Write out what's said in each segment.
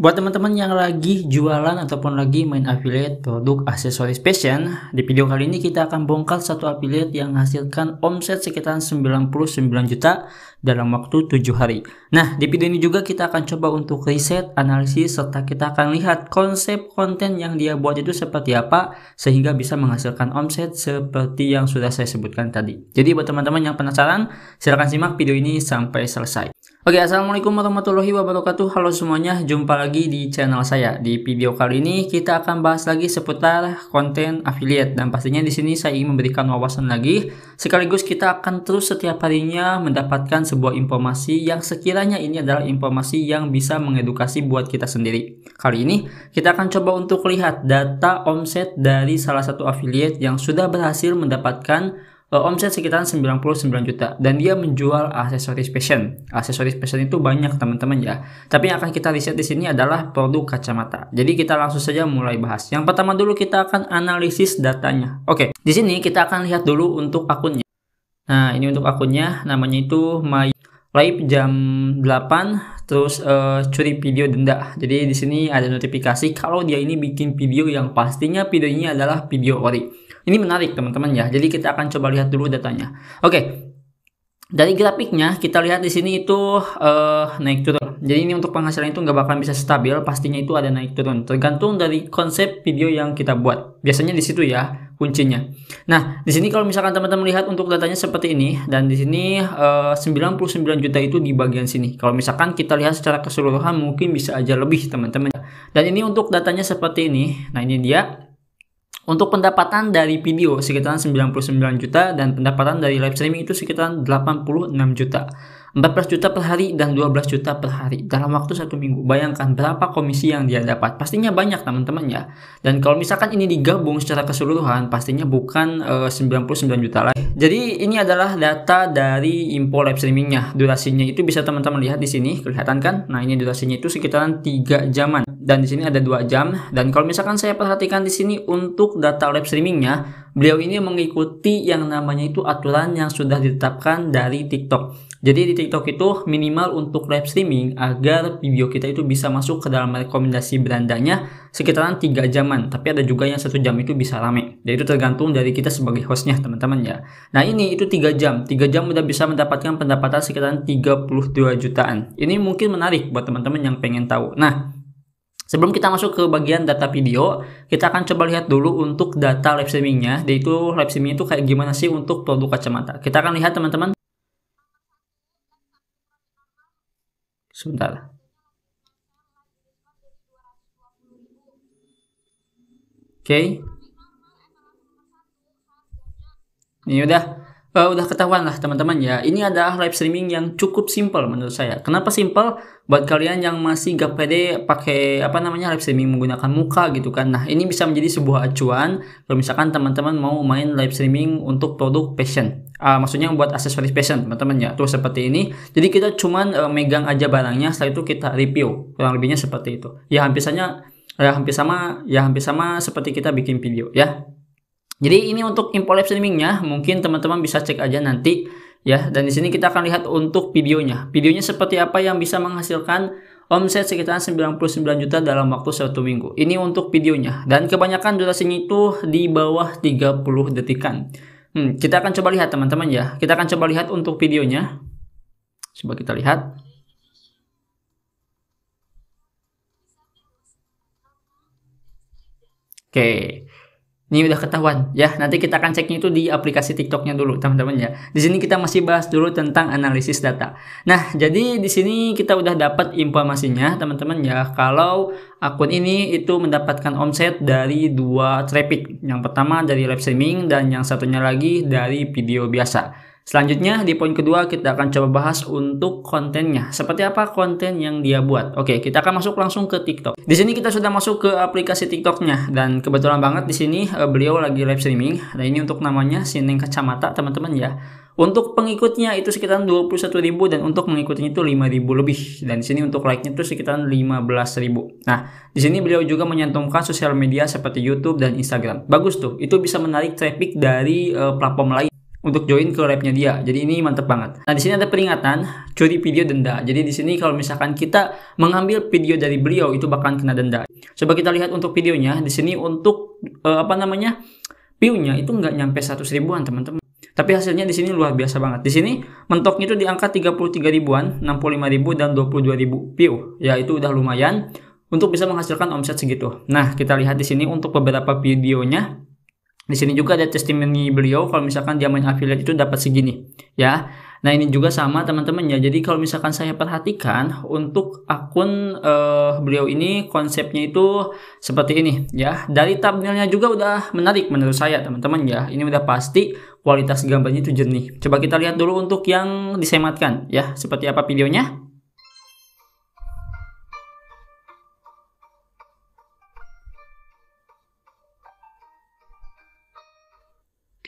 Buat teman-teman yang lagi jualan ataupun lagi main affiliate produk aksesoris fashion, di video kali ini kita akan bongkar satu affiliate yang menghasilkan omset sekitar 99 juta dalam waktu 7 hari. Nah, di video ini juga kita akan coba untuk riset, analisis, serta kita akan lihat konsep konten yang dia buat itu seperti apa sehingga bisa menghasilkan omset seperti yang sudah saya sebutkan tadi. Jadi buat teman-teman yang penasaran, silahkan simak video ini sampai selesai. Oke, Assalamualaikum warahmatullahi wabarakatuh. Halo semuanya, jumpa lagi di channel saya. Di video kali ini kita akan bahas lagi seputar konten affiliate dan pastinya di sini saya ingin memberikan wawasan lagi sekaligus kita akan terus setiap harinya mendapatkan sebuah informasi yang sekiranya ini adalah informasi yang bisa mengedukasi buat kita sendiri. Kali ini kita akan coba untuk lihat data omset dari salah satu affiliate yang sudah berhasil mendapatkan Eh, omset sekitar 99 juta dan dia menjual aksesoris fashion. Aksesoris fashion itu banyak teman-teman ya. Tapi yang akan kita riset di sini adalah produk kacamata. Jadi kita langsung saja mulai bahas. Yang pertama dulu kita akan analisis datanya. Oke, di sini kita akan lihat dulu untuk akunnya. Nah, ini untuk akunnya namanya itu My live jam 8 terus uh, curi video denda. Jadi di sini ada notifikasi kalau dia ini bikin video yang pastinya videonya adalah video ori. Ini menarik teman-teman ya. Jadi kita akan coba lihat dulu datanya. Oke. Dari grafiknya kita lihat di sini itu uh, naik turun. Jadi ini untuk penghasilan itu nggak bakal bisa stabil, pastinya itu ada naik turun. Tergantung dari konsep video yang kita buat. Biasanya di situ ya kuncinya. Nah, di sini kalau misalkan teman-teman lihat untuk datanya seperti ini dan di sini eh, uh, 99 juta itu di bagian sini. Kalau misalkan kita lihat secara keseluruhan mungkin bisa aja lebih teman-teman. Dan ini untuk datanya seperti ini. Nah, ini dia untuk pendapatan dari video sekitaran 99 juta dan pendapatan dari live streaming itu sekitaran 86 juta. 14 juta per hari dan 12 juta per hari dalam waktu satu minggu. Bayangkan berapa komisi yang dia dapat. Pastinya banyak teman-teman ya. Dan kalau misalkan ini digabung secara keseluruhan pastinya bukan eh, uh, 99 juta lah. Jadi ini adalah data dari info live streamingnya. Durasinya itu bisa teman-teman lihat di sini kelihatan kan? Nah ini durasinya itu sekitaran 3 jaman dan di sini ada dua jam. Dan kalau misalkan saya perhatikan di sini untuk data live streamingnya beliau ini mengikuti yang namanya itu aturan yang sudah ditetapkan dari TikTok. Jadi di TikTok itu minimal untuk live streaming agar video kita itu bisa masuk ke dalam rekomendasi berandanya sekitaran 3 jaman. Tapi ada juga yang satu jam itu bisa rame. Jadi itu tergantung dari kita sebagai hostnya teman-teman ya. Nah ini itu 3 jam. 3 jam udah bisa mendapatkan pendapatan sekitaran 32 jutaan. Ini mungkin menarik buat teman-teman yang pengen tahu. Nah Sebelum kita masuk ke bagian data video, kita akan coba lihat dulu untuk data live streamingnya, yaitu live streaming itu kayak gimana sih untuk produk kacamata. Kita akan lihat teman-teman. Sebentar. Oke. Okay. Ini udah uh, udah ketahuan lah teman-teman ya. Ini adalah live streaming yang cukup simple menurut saya. Kenapa simple? Buat kalian yang masih gak pede pakai apa namanya live streaming menggunakan muka gitu kan. Nah ini bisa menjadi sebuah acuan kalau misalkan teman-teman mau main live streaming untuk produk fashion. Uh, ah, maksudnya buat aksesoris fashion teman-teman ya. Tuh seperti ini. Jadi kita cuman uh, megang aja barangnya. Setelah itu kita review. Kurang lebihnya seperti itu. Ya hampir sama, ya hampir sama, ya hampir sama seperti kita bikin video ya. Jadi ini untuk info live streamingnya, mungkin teman-teman bisa cek aja nanti ya. Dan di sini kita akan lihat untuk videonya. Videonya seperti apa yang bisa menghasilkan omset sekitar 99 juta dalam waktu satu minggu. Ini untuk videonya dan kebanyakan durasinya itu di bawah 30 detikan. Hmm, kita akan coba lihat teman-teman ya. Kita akan coba lihat untuk videonya. Coba kita lihat. Oke. Ini udah ketahuan ya. Nanti kita akan ceknya itu di aplikasi TikToknya dulu, teman-teman ya. Di sini kita masih bahas dulu tentang analisis data. Nah, jadi di sini kita udah dapat informasinya, teman-teman ya. Kalau akun ini itu mendapatkan omset dari dua traffic. Yang pertama dari live streaming dan yang satunya lagi dari video biasa. Selanjutnya di poin kedua kita akan coba bahas untuk kontennya. Seperti apa konten yang dia buat? Oke, kita akan masuk langsung ke TikTok. Di sini kita sudah masuk ke aplikasi TikToknya dan kebetulan banget di sini eh, beliau lagi live streaming. Nah ini untuk namanya Sineng Kacamata teman-teman ya. Untuk pengikutnya itu sekitar 21.000 dan untuk mengikutinya itu 5.000 lebih. Dan di sini untuk like-nya itu sekitar 15.000. Nah, di sini beliau juga menyantumkan sosial media seperti YouTube dan Instagram. Bagus tuh. Itu bisa menarik traffic dari uh, platform lain untuk join ke labnya dia. Jadi ini mantep banget. Nah di sini ada peringatan curi video denda. Jadi di sini kalau misalkan kita mengambil video dari beliau itu bahkan kena denda. Coba kita lihat untuk videonya. Di sini untuk uh, apa namanya view-nya itu nggak nyampe 100 ribuan teman-teman. Tapi hasilnya di sini luar biasa banget. Di sini mentoknya itu di angka 33 ribuan, 65 ribu dan 22 ribu view. Ya itu udah lumayan untuk bisa menghasilkan omset segitu. Nah kita lihat di sini untuk beberapa videonya di sini juga ada testimoni beliau kalau misalkan dia main affiliate itu dapat segini ya. Nah, ini juga sama teman-teman ya. Jadi kalau misalkan saya perhatikan untuk akun uh, beliau ini konsepnya itu seperti ini ya. Dari thumbnailnya juga udah menarik menurut saya teman-teman ya. Ini udah pasti kualitas gambarnya itu jernih. Coba kita lihat dulu untuk yang disematkan ya, seperti apa videonya.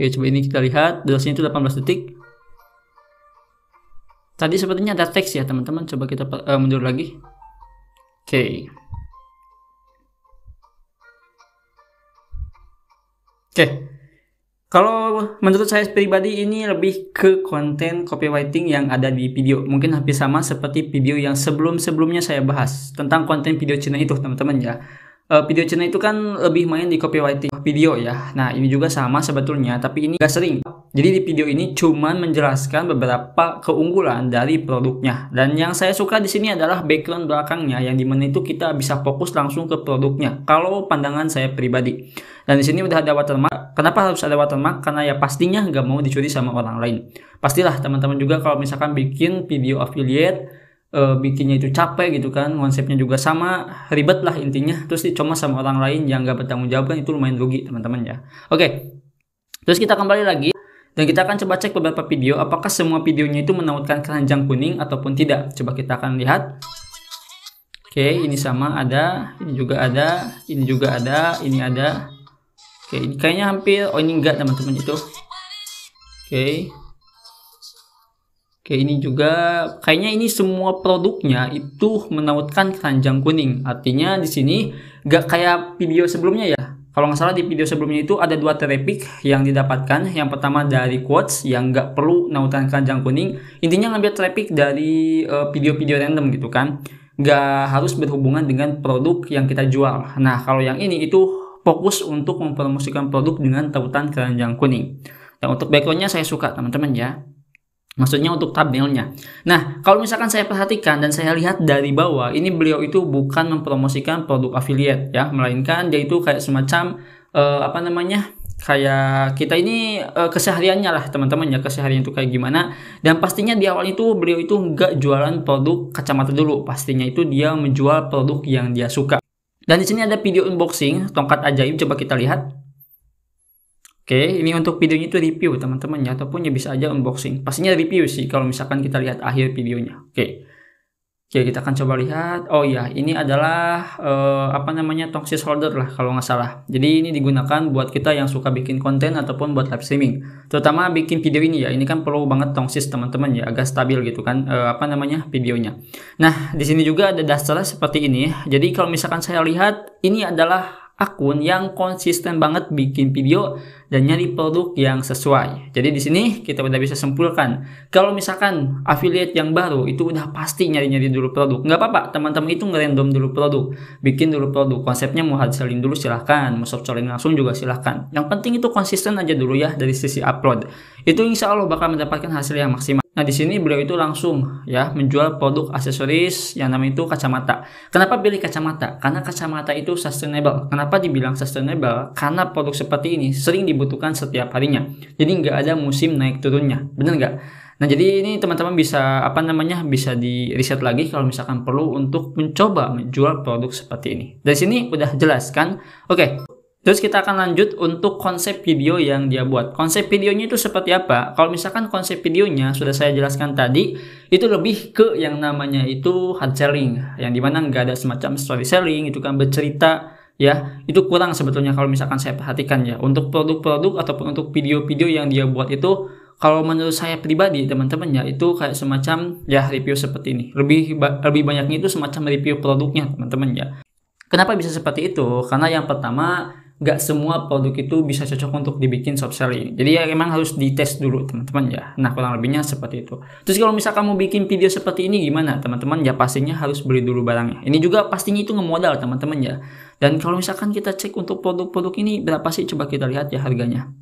Oke, coba ini kita lihat durasinya itu 18 detik. Tadi sepertinya ada teks ya, teman-teman. Coba kita uh, mundur lagi. Oke. Oke. Kalau menurut saya pribadi ini lebih ke konten copywriting yang ada di video. Mungkin hampir sama seperti video yang sebelum-sebelumnya saya bahas tentang konten video Cina itu, teman-teman ya. Eh, video channel itu kan lebih main di copywriting video ya. Nah, ini juga sama sebetulnya, tapi ini gak sering. Jadi di video ini cuman menjelaskan beberapa keunggulan dari produknya. Dan yang saya suka di sini adalah background belakangnya yang dimana itu kita bisa fokus langsung ke produknya. Kalau pandangan saya pribadi. Dan di sini udah ada watermark. Kenapa harus ada watermark? Karena ya pastinya nggak mau dicuri sama orang lain. Pastilah teman-teman juga kalau misalkan bikin video affiliate e, bikinnya itu capek gitu kan konsepnya juga sama ribet lah intinya terus dicoma sama orang lain yang gak bertanggung jawab kan itu lumayan rugi teman-teman ya oke terus kita kembali lagi dan kita akan coba cek beberapa video apakah semua videonya itu menautkan keranjang kuning ataupun tidak coba kita akan lihat oke ini sama ada ini juga ada ini juga ada ini ada oke okay, kayaknya hampir oh ini enggak teman-teman itu oke okay. Oke, ini juga kayaknya ini semua produknya itu menautkan keranjang kuning. Artinya di sini gak kayak video sebelumnya ya. Kalau nggak salah di video sebelumnya itu ada dua traffic yang didapatkan. Yang pertama dari quotes yang nggak perlu nautan keranjang kuning. Intinya ngambil traffic dari eh, video-video uh, random gitu kan. Nggak harus berhubungan dengan produk yang kita jual. Nah, kalau yang ini itu fokus untuk mempromosikan produk dengan tautan keranjang kuning. Dan nah, untuk backgroundnya saya suka teman-teman ya. Maksudnya untuk thumbnailnya. Nah, kalau misalkan saya perhatikan dan saya lihat dari bawah, ini beliau itu bukan mempromosikan produk affiliate ya, melainkan dia itu kayak semacam uh, apa namanya? kayak kita ini uh, kesehariannya lah teman-teman ya keseharian itu kayak gimana dan pastinya di awal itu beliau itu nggak jualan produk kacamata dulu pastinya itu dia menjual produk yang dia suka dan di sini ada video unboxing tongkat ajaib coba kita lihat Oke, ini untuk videonya itu review teman-teman ya, ataupun ya bisa aja unboxing. Pastinya review sih kalau misalkan kita lihat akhir videonya. Oke. Oke, kita akan coba lihat. Oh iya, ini adalah uh, apa namanya Toxic holder lah kalau nggak salah. Jadi ini digunakan buat kita yang suka bikin konten ataupun buat live streaming. Terutama bikin video ini ya. Ini kan perlu banget Toxic teman-teman ya, agak stabil gitu kan uh, apa namanya videonya. Nah, di sini juga ada daftar seperti ini. Ya. Jadi kalau misalkan saya lihat, ini adalah akun yang konsisten banget bikin video dan nyari produk yang sesuai. Jadi di sini kita udah bisa simpulkan. Kalau misalkan affiliate yang baru itu udah pasti nyari-nyari dulu produk. Nggak apa-apa, teman-teman itu ngerandom dulu produk. Bikin dulu produk. Konsepnya mau hard dulu silahkan. Mau soft selling langsung juga silahkan. Yang penting itu konsisten aja dulu ya dari sisi upload. Itu insya Allah bakal mendapatkan hasil yang maksimal. Nah, di sini beliau itu langsung ya menjual produk aksesoris yang namanya itu kacamata. Kenapa pilih kacamata? Karena kacamata itu sustainable. Kenapa dibilang sustainable? Karena produk seperti ini sering di dibutuhkan setiap harinya. Jadi nggak ada musim naik turunnya, bener nggak? Nah jadi ini teman-teman bisa apa namanya bisa di riset lagi kalau misalkan perlu untuk mencoba menjual produk seperti ini. Dari sini udah jelaskan. Oke, okay. Terus kita akan lanjut untuk konsep video yang dia buat. Konsep videonya itu seperti apa? Kalau misalkan konsep videonya sudah saya jelaskan tadi, itu lebih ke yang namanya itu hard selling. Yang dimana nggak ada semacam story selling, itu kan bercerita ya itu kurang sebetulnya kalau misalkan saya perhatikan ya untuk produk-produk ataupun untuk video-video yang dia buat itu kalau menurut saya pribadi teman-teman ya itu kayak semacam ya review seperti ini lebih ba lebih banyaknya itu semacam review produknya teman-teman ya kenapa bisa seperti itu karena yang pertama nggak semua produk itu bisa cocok untuk dibikin soft selling. Jadi ya emang harus dites dulu teman-teman ya. Nah kurang lebihnya seperti itu. Terus kalau misalkan kamu bikin video seperti ini gimana teman-teman? Ya pastinya harus beli dulu barangnya. Ini juga pastinya itu ngemodal teman-teman ya. Dan kalau misalkan kita cek untuk produk-produk ini berapa sih coba kita lihat ya harganya.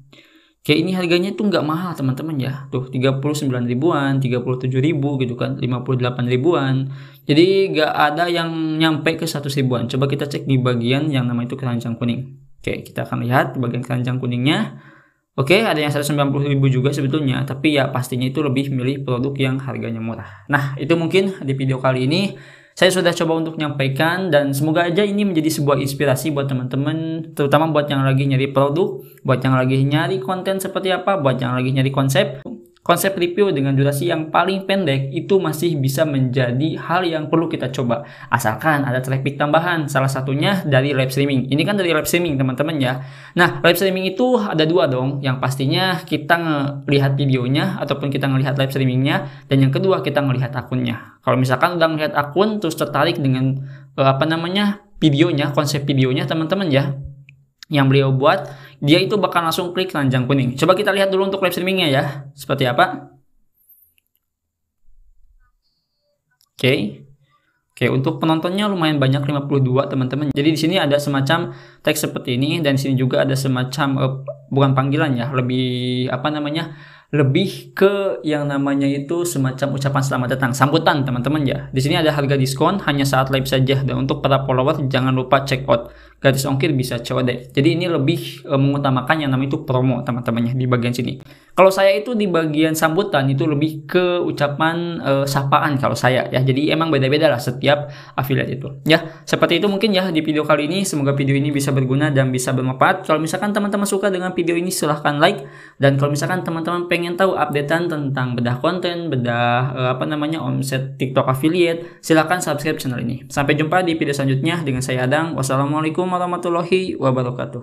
Oke, ini harganya itu nggak mahal teman-teman ya. Tuh 39 ribuan, 37 ribu gitu kan, 58 ribuan. Jadi nggak ada yang nyampe ke 100 ribuan. Coba kita cek di bagian yang nama itu keranjang kuning. Oke, kita akan lihat di bagian keranjang kuningnya. Oke, ada yang 190 ribu juga sebetulnya, tapi ya pastinya itu lebih milih produk yang harganya murah. Nah, itu mungkin di video kali ini. Saya sudah coba untuk menyampaikan dan semoga aja ini menjadi sebuah inspirasi buat teman-teman, terutama buat yang lagi nyari produk, buat yang lagi nyari konten seperti apa, buat yang lagi nyari konsep konsep review dengan durasi yang paling pendek itu masih bisa menjadi hal yang perlu kita coba. Asalkan ada traffic tambahan, salah satunya dari live streaming. Ini kan dari live streaming teman-teman ya. Nah, live streaming itu ada dua dong. Yang pastinya kita ngelihat videonya ataupun kita ngelihat live streamingnya. Dan yang kedua kita ngelihat akunnya. Kalau misalkan udah ngelihat akun terus tertarik dengan eh, apa namanya videonya, konsep videonya teman-teman ya yang beliau buat, dia itu bakal langsung klik ranjang kuning. Coba kita lihat dulu untuk live streamingnya ya, seperti apa. Oke. Okay. Oke, untuk penontonnya lumayan banyak 52 teman-teman. Jadi di sini ada semacam teks seperti ini dan di sini juga ada semacam uh, bukan panggilan ya, lebih apa namanya? lebih ke yang namanya itu semacam ucapan selamat datang, sambutan teman-teman ya. Di sini ada harga diskon hanya saat live saja dan untuk para follower jangan lupa check out. Gratis ongkir bisa deh. Jadi ini lebih e, mengutamakan yang namanya itu promo teman-temannya di bagian sini. Kalau saya itu di bagian sambutan itu lebih ke ucapan e, sapaan kalau saya ya. Jadi emang beda-beda lah setiap affiliate itu. Ya, seperti itu mungkin ya di video kali ini. Semoga video ini bisa berguna dan bisa bermanfaat. Kalau misalkan teman-teman suka dengan video ini silahkan like dan kalau misalkan teman-teman pengen pengen tahu updatean tentang bedah konten, bedah eh, apa namanya omset TikTok affiliate, silahkan subscribe channel ini. Sampai jumpa di video selanjutnya dengan saya Adang. Wassalamualaikum warahmatullahi wabarakatuh.